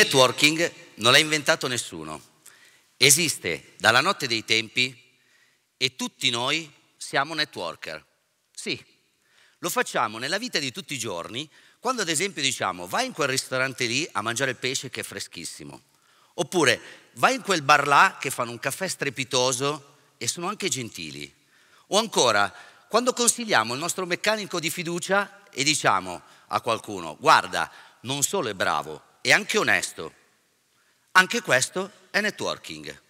networking non l'ha inventato nessuno, esiste dalla notte dei tempi e tutti noi siamo networker. Sì, lo facciamo nella vita di tutti i giorni, quando ad esempio diciamo vai in quel ristorante lì a mangiare il pesce che è freschissimo, oppure vai in quel bar là che fanno un caffè strepitoso e sono anche gentili, o ancora quando consigliamo il nostro meccanico di fiducia e diciamo a qualcuno guarda non solo è bravo, e anche onesto. Anche questo è networking.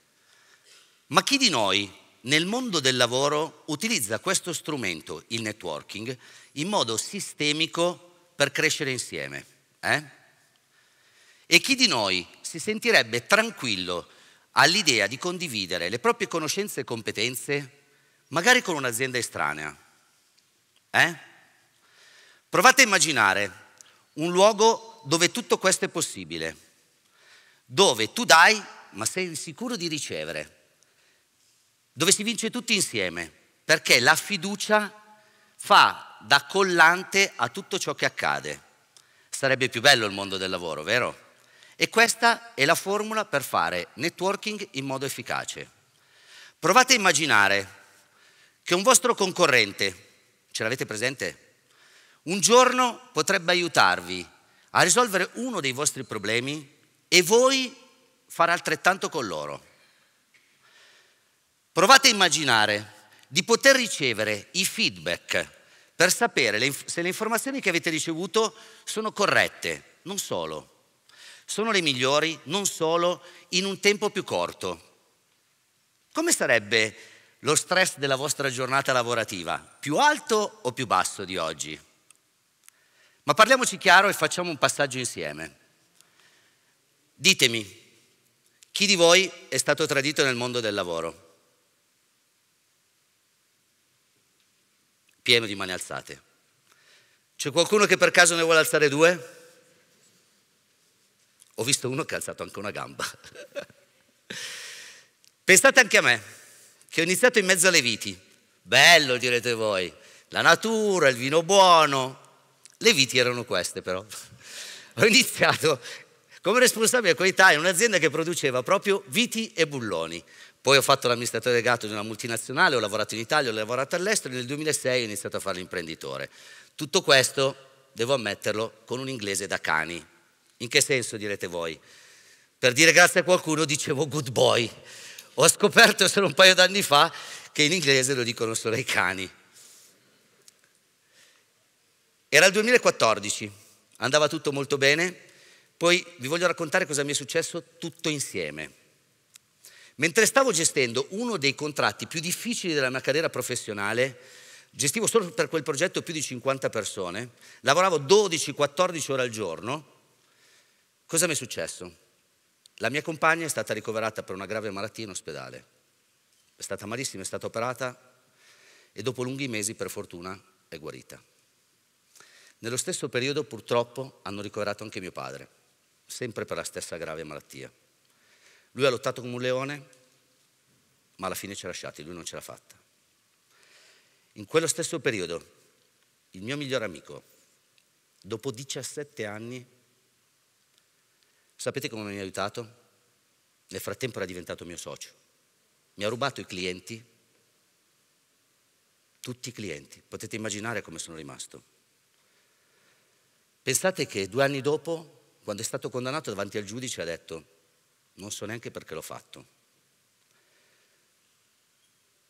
Ma chi di noi nel mondo del lavoro utilizza questo strumento, il networking, in modo sistemico per crescere insieme? Eh? E chi di noi si sentirebbe tranquillo all'idea di condividere le proprie conoscenze e competenze, magari con un'azienda estranea? Eh? Provate a immaginare un luogo dove tutto questo è possibile, dove tu dai ma sei sicuro di ricevere, dove si vince tutti insieme, perché la fiducia fa da collante a tutto ciò che accade. Sarebbe più bello il mondo del lavoro, vero? E questa è la formula per fare networking in modo efficace. Provate a immaginare che un vostro concorrente, ce l'avete presente? Un giorno potrebbe aiutarvi a risolvere uno dei vostri problemi e voi fare altrettanto con loro. Provate a immaginare di poter ricevere i feedback per sapere se le informazioni che avete ricevuto sono corrette, non solo, sono le migliori, non solo, in un tempo più corto. Come sarebbe lo stress della vostra giornata lavorativa? Più alto o più basso di oggi? Ma parliamoci chiaro e facciamo un passaggio insieme. Ditemi, chi di voi è stato tradito nel mondo del lavoro? Pieno di mani alzate. C'è qualcuno che per caso ne vuole alzare due? Ho visto uno che ha alzato anche una gamba. Pensate anche a me, che ho iniziato in mezzo alle viti. Bello, direte voi. La natura, il vino buono, le viti erano queste però. Ho iniziato come responsabile coetà in un'azienda che produceva proprio viti e bulloni. Poi ho fatto l'amministratore legato di una multinazionale, ho lavorato in Italia, ho lavorato all'estero e nel 2006 ho iniziato a fare l'imprenditore. Tutto questo, devo ammetterlo, con un inglese da cani. In che senso direte voi? Per dire grazie a qualcuno dicevo good boy. Ho scoperto solo un paio d'anni fa che in inglese lo dicono solo i cani. Era il 2014, andava tutto molto bene, poi vi voglio raccontare cosa mi è successo tutto insieme. Mentre stavo gestendo uno dei contratti più difficili della mia carriera professionale, gestivo solo per quel progetto più di 50 persone, lavoravo 12-14 ore al giorno, cosa mi è successo? La mia compagna è stata ricoverata per una grave malattia in ospedale, è stata malissima, è stata operata e dopo lunghi mesi per fortuna è guarita. Nello stesso periodo purtroppo hanno ricoverato anche mio padre, sempre per la stessa grave malattia. Lui ha lottato come un leone, ma alla fine ci ha lasciati, lui non ce l'ha fatta. In quello stesso periodo il mio migliore amico, dopo 17 anni, sapete come mi ha aiutato? Nel frattempo era diventato mio socio. Mi ha rubato i clienti, tutti i clienti. Potete immaginare come sono rimasto. Pensate che due anni dopo, quando è stato condannato davanti al giudice, ha detto, non so neanche perché l'ho fatto.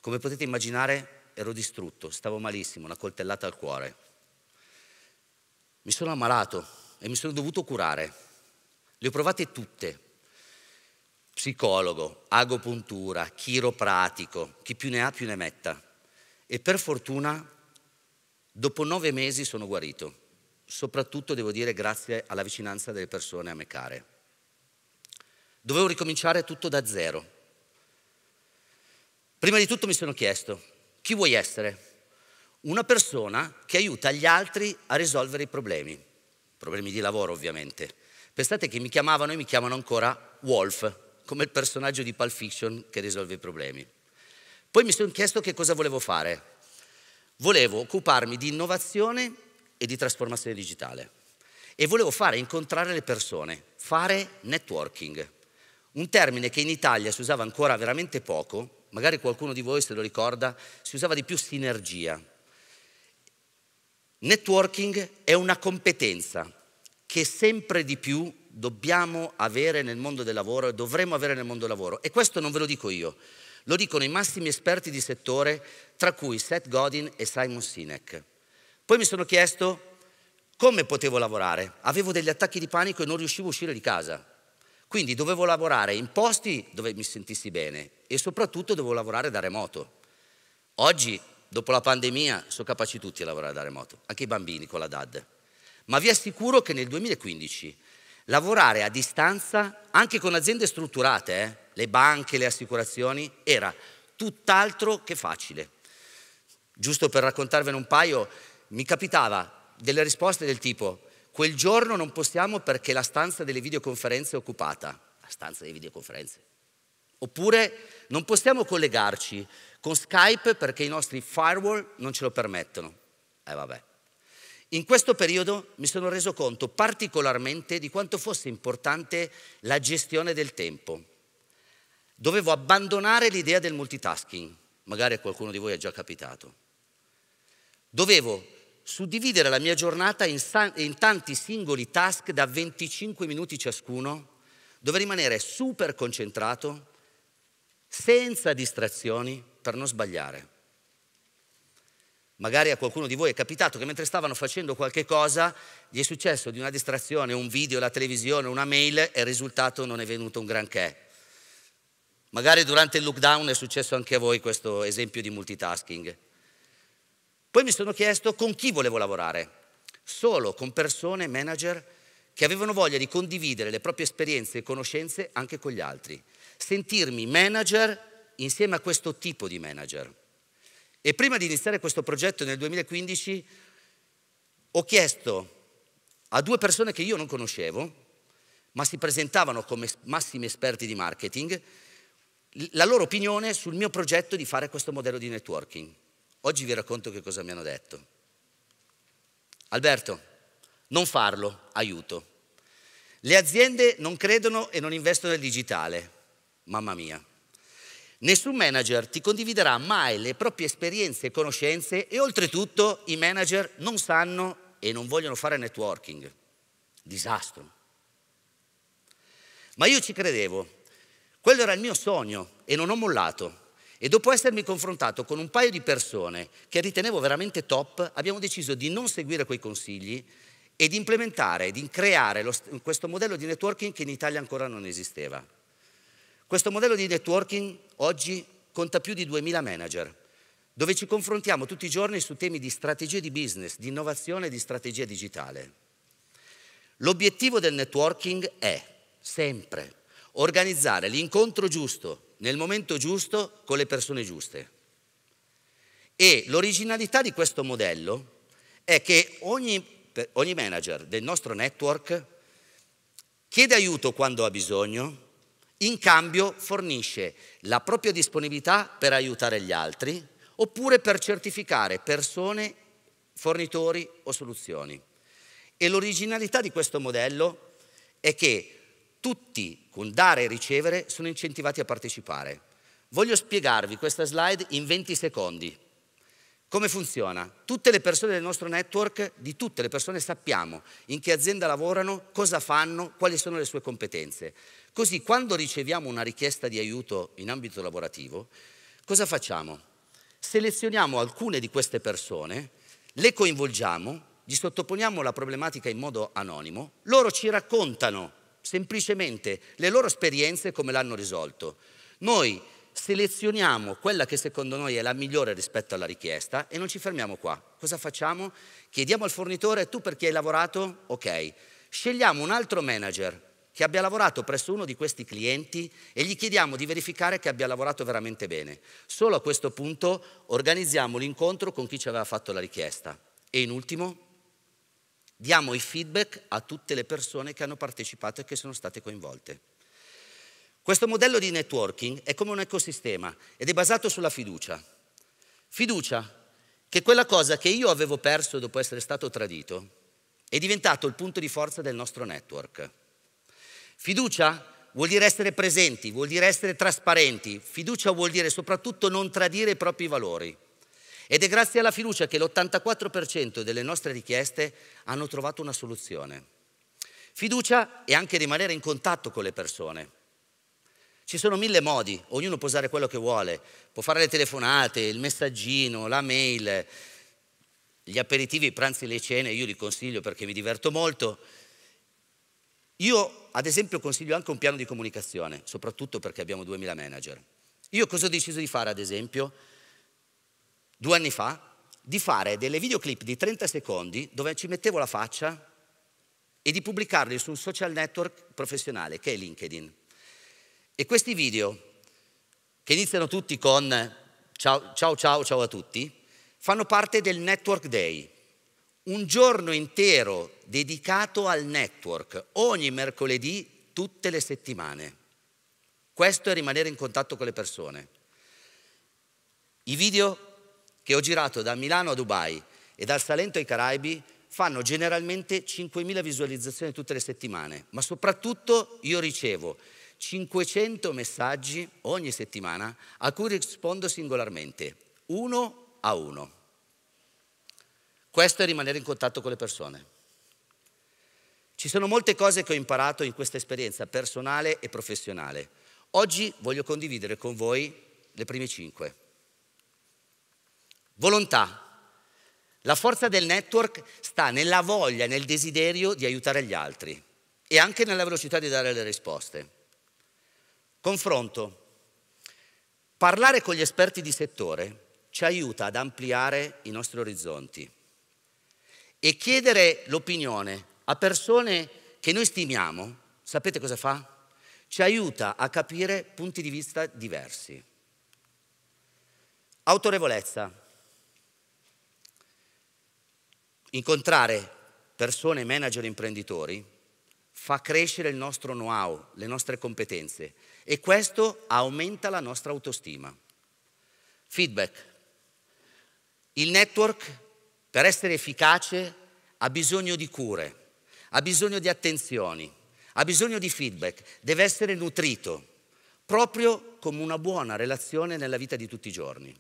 Come potete immaginare, ero distrutto, stavo malissimo, una coltellata al cuore. Mi sono ammalato e mi sono dovuto curare. Le ho provate tutte. Psicologo, agopuntura, chiropratico, chi più ne ha più ne metta. E per fortuna, dopo nove mesi sono guarito soprattutto devo dire grazie alla vicinanza delle persone a me care. Dovevo ricominciare tutto da zero. Prima di tutto mi sono chiesto, chi vuoi essere? Una persona che aiuta gli altri a risolvere i problemi, problemi di lavoro ovviamente. Pensate che mi chiamavano e mi chiamano ancora Wolf, come il personaggio di Pulp Fiction che risolve i problemi. Poi mi sono chiesto che cosa volevo fare. Volevo occuparmi di innovazione e di trasformazione digitale. E volevo fare incontrare le persone, fare networking, un termine che in Italia si usava ancora veramente poco, magari qualcuno di voi se lo ricorda, si usava di più sinergia. Networking è una competenza che sempre di più dobbiamo avere nel mondo del lavoro e dovremmo avere nel mondo del lavoro. E questo non ve lo dico io, lo dicono i massimi esperti di settore, tra cui Seth Godin e Simon Sinek. Poi mi sono chiesto come potevo lavorare. Avevo degli attacchi di panico e non riuscivo a uscire di casa. Quindi dovevo lavorare in posti dove mi sentissi bene e soprattutto dovevo lavorare da remoto. Oggi, dopo la pandemia, sono capaci tutti a lavorare da remoto, anche i bambini con la DAD. Ma vi assicuro che nel 2015 lavorare a distanza, anche con aziende strutturate, eh, le banche, le assicurazioni, era tutt'altro che facile. Giusto per raccontarvene un paio, mi capitava delle risposte del tipo quel giorno non possiamo perché la stanza delle videoconferenze è occupata, la stanza delle videoconferenze. Oppure non possiamo collegarci con Skype perché i nostri firewall non ce lo permettono. Eh vabbè. In questo periodo mi sono reso conto particolarmente di quanto fosse importante la gestione del tempo. Dovevo abbandonare l'idea del multitasking, magari a qualcuno di voi è già capitato. Dovevo suddividere la mia giornata in, in tanti singoli task da 25 minuti ciascuno, dove rimanere super concentrato, senza distrazioni, per non sbagliare. Magari a qualcuno di voi è capitato che mentre stavano facendo qualche cosa gli è successo di una distrazione, un video, la televisione, una mail e il risultato non è venuto un granché. Magari durante il lockdown è successo anche a voi questo esempio di multitasking. Poi mi sono chiesto con chi volevo lavorare. Solo con persone, manager, che avevano voglia di condividere le proprie esperienze e conoscenze anche con gli altri. Sentirmi manager insieme a questo tipo di manager. E prima di iniziare questo progetto nel 2015 ho chiesto a due persone che io non conoscevo, ma si presentavano come massimi esperti di marketing, la loro opinione sul mio progetto di fare questo modello di networking. Oggi vi racconto che cosa mi hanno detto. Alberto, non farlo, aiuto. Le aziende non credono e non investono nel digitale. Mamma mia. Nessun manager ti condividerà mai le proprie esperienze e conoscenze e oltretutto i manager non sanno e non vogliono fare networking. Disastro. Ma io ci credevo. Quello era il mio sogno e non ho mollato. E dopo essermi confrontato con un paio di persone che ritenevo veramente top, abbiamo deciso di non seguire quei consigli e di implementare, di creare lo, questo modello di networking che in Italia ancora non esisteva. Questo modello di networking oggi conta più di 2000 manager, dove ci confrontiamo tutti i giorni su temi di strategia di business, di innovazione e di strategia digitale. L'obiettivo del networking è sempre organizzare l'incontro giusto nel momento giusto con le persone giuste. E l'originalità di questo modello è che ogni, ogni manager del nostro network chiede aiuto quando ha bisogno, in cambio fornisce la propria disponibilità per aiutare gli altri oppure per certificare persone, fornitori o soluzioni. E l'originalità di questo modello è che tutti con dare e ricevere sono incentivati a partecipare. Voglio spiegarvi questa slide in 20 secondi. Come funziona? Tutte le persone del nostro network, di tutte le persone sappiamo in che azienda lavorano, cosa fanno, quali sono le sue competenze. Così quando riceviamo una richiesta di aiuto in ambito lavorativo, cosa facciamo? Selezioniamo alcune di queste persone, le coinvolgiamo, gli sottoponiamo la problematica in modo anonimo, loro ci raccontano semplicemente le loro esperienze come l'hanno risolto. Noi selezioniamo quella che secondo noi è la migliore rispetto alla richiesta e non ci fermiamo qua. Cosa facciamo? Chiediamo al fornitore, tu perché hai lavorato? Ok. Scegliamo un altro manager che abbia lavorato presso uno di questi clienti e gli chiediamo di verificare che abbia lavorato veramente bene. Solo a questo punto organizziamo l'incontro con chi ci aveva fatto la richiesta. E in ultimo, diamo i feedback a tutte le persone che hanno partecipato e che sono state coinvolte. Questo modello di networking è come un ecosistema ed è basato sulla fiducia. Fiducia che quella cosa che io avevo perso dopo essere stato tradito è diventato il punto di forza del nostro network. Fiducia vuol dire essere presenti, vuol dire essere trasparenti, fiducia vuol dire soprattutto non tradire i propri valori. Ed è grazie alla fiducia che l'84% delle nostre richieste hanno trovato una soluzione. Fiducia è anche rimanere in contatto con le persone. Ci sono mille modi, ognuno può usare quello che vuole, può fare le telefonate, il messaggino, la mail, gli aperitivi, i pranzi, le cene, io li consiglio perché mi diverto molto. Io, ad esempio, consiglio anche un piano di comunicazione, soprattutto perché abbiamo 2000 manager. Io cosa ho deciso di fare, ad esempio? due anni fa, di fare delle videoclip di 30 secondi dove ci mettevo la faccia e di pubblicarli su un social network professionale che è LinkedIn. E questi video, che iniziano tutti con ciao ciao ciao, ciao a tutti, fanno parte del Network Day, un giorno intero dedicato al network, ogni mercoledì, tutte le settimane. Questo è rimanere in contatto con le persone. I video che ho girato da Milano a Dubai e dal Salento ai Caraibi fanno generalmente 5.000 visualizzazioni tutte le settimane, ma soprattutto io ricevo 500 messaggi ogni settimana a cui rispondo singolarmente, uno a uno. Questo è rimanere in contatto con le persone. Ci sono molte cose che ho imparato in questa esperienza personale e professionale. Oggi voglio condividere con voi le prime cinque. Volontà. La forza del network sta nella voglia, nel desiderio di aiutare gli altri e anche nella velocità di dare le risposte. Confronto. Parlare con gli esperti di settore ci aiuta ad ampliare i nostri orizzonti e chiedere l'opinione a persone che noi stimiamo, sapete cosa fa? Ci aiuta a capire punti di vista diversi. Autorevolezza. Incontrare persone, manager, imprenditori fa crescere il nostro know-how, le nostre competenze e questo aumenta la nostra autostima. Feedback. Il network, per essere efficace, ha bisogno di cure, ha bisogno di attenzioni, ha bisogno di feedback, deve essere nutrito, proprio come una buona relazione nella vita di tutti i giorni.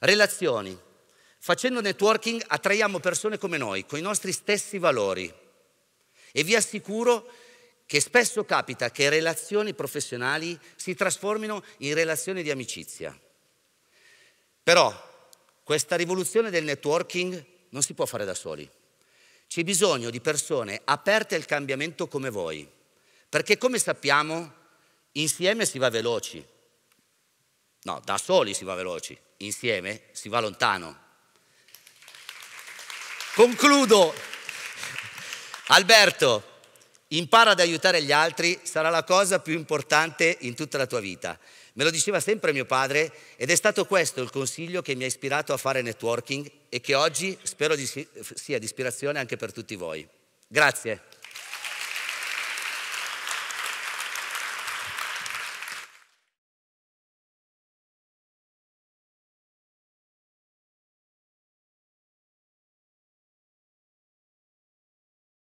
Relazioni Facendo networking attraiamo persone come noi, con i nostri stessi valori. E vi assicuro che spesso capita che relazioni professionali si trasformino in relazioni di amicizia. Però questa rivoluzione del networking non si può fare da soli. C'è bisogno di persone aperte al cambiamento come voi, perché come sappiamo insieme si va veloci. No, da soli si va veloci, insieme si va lontano. Concludo. Alberto, impara ad aiutare gli altri, sarà la cosa più importante in tutta la tua vita. Me lo diceva sempre mio padre ed è stato questo il consiglio che mi ha ispirato a fare networking e che oggi spero di, sia di ispirazione anche per tutti voi. Grazie.